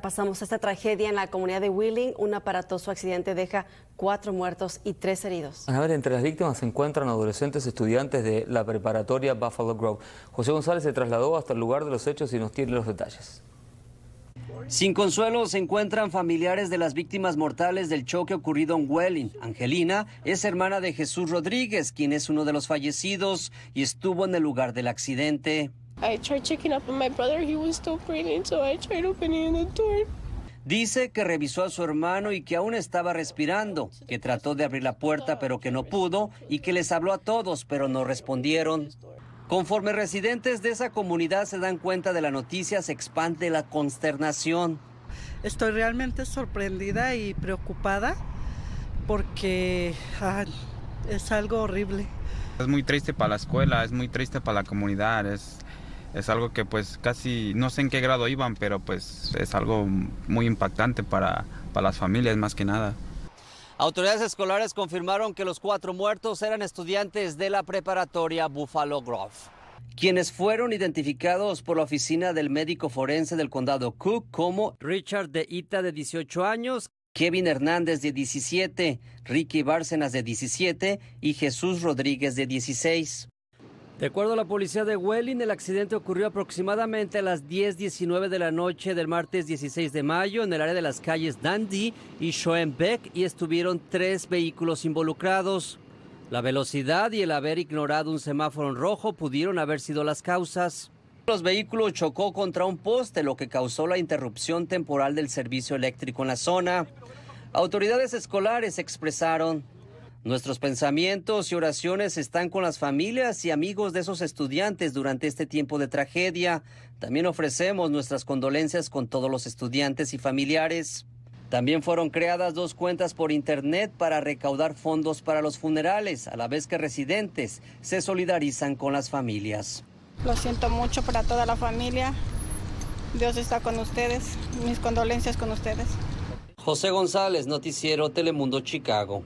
pasamos esta tragedia en la comunidad de Wheeling. Un aparatoso accidente deja cuatro muertos y tres heridos. A ver, entre las víctimas se encuentran adolescentes estudiantes de la preparatoria Buffalo Grove. José González se trasladó hasta el lugar de los hechos y nos tiene los detalles. Sin consuelo se encuentran familiares de las víctimas mortales del choque ocurrido en Welling. Angelina es hermana de Jesús Rodríguez, quien es uno de los fallecidos y estuvo en el lugar del accidente. Dice que revisó a su hermano y que aún estaba respirando, que trató de abrir la puerta pero que no pudo y que les habló a todos pero no respondieron. Conforme residentes de esa comunidad se dan cuenta de la noticia, se expande la consternación. Estoy realmente sorprendida y preocupada porque es algo horrible. Es muy triste para la escuela, es muy triste para la comunidad, es, es algo que pues casi no sé en qué grado iban, pero pues es algo muy impactante para, las familias más que nada. Autoridades escolares confirmaron que los cuatro muertos eran estudiantes de la preparatoria Buffalo Grove. Quienes fueron identificados por la oficina del médico forense del condado Cook como Richard de Ita de 18 años, Kevin Hernández de 17, Ricky Bárcenas de 17 y Jesús Rodríguez de 16. De acuerdo a la policía de Welling, el accidente ocurrió aproximadamente a las 10.19 de la noche del martes 16 de mayo en el área de las calles Dundee y Schoenbeck y estuvieron tres vehículos involucrados. La velocidad y el haber ignorado un semáforo en rojo pudieron haber sido las causas. Los vehículos chocó contra un poste, lo que causó la interrupción temporal del servicio eléctrico en la zona. Autoridades escolares expresaron Nuestros pensamientos y oraciones están con las familias y amigos de esos estudiantes durante este tiempo de tragedia. También ofrecemos nuestras condolencias con todos los estudiantes y familiares. También fueron creadas dos cuentas por Internet para recaudar fondos para los funerales, a la vez que residentes se solidarizan con las familias. Lo siento mucho para toda la familia. Dios está con ustedes. Mis condolencias con ustedes. José González, Noticiero Telemundo Chicago.